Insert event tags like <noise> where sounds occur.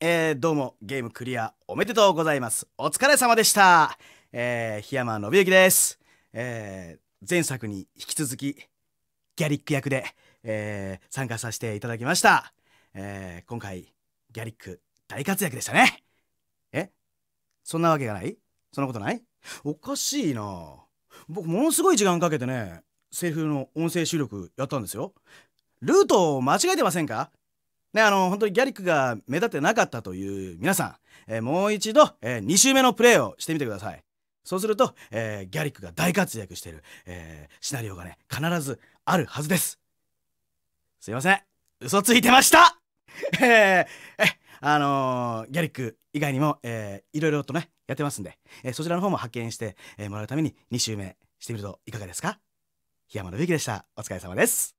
えー、どうもゲームクリアおめでとうございますお疲れ様でしたえー、檜山信之です、えー、前作に引き続きギャリック役で、えー、参加させていただきました、えー、今回ギャリック大活躍でしたねえそんなわけがないそんなことないおかしいな僕ものすごい時間かけてねセリフの音声収録やったんですよルートを間違えてませんかね、あの、本当にギャリックが目立ってなかったという皆さん、えー、もう一度、えー、2周目のプレーをしてみてください。そうすると、えー、ギャリックが大活躍している、えシナリオがね、必ずあるはずです。すいません。嘘ついてました <laughs> ええ、あのギャリック以外にも、えー、いろいろとね、やってますんで、えそちらの方も発見して、えもらうために2周目してみるといかがですか檜山伸之でした。お疲れ様です。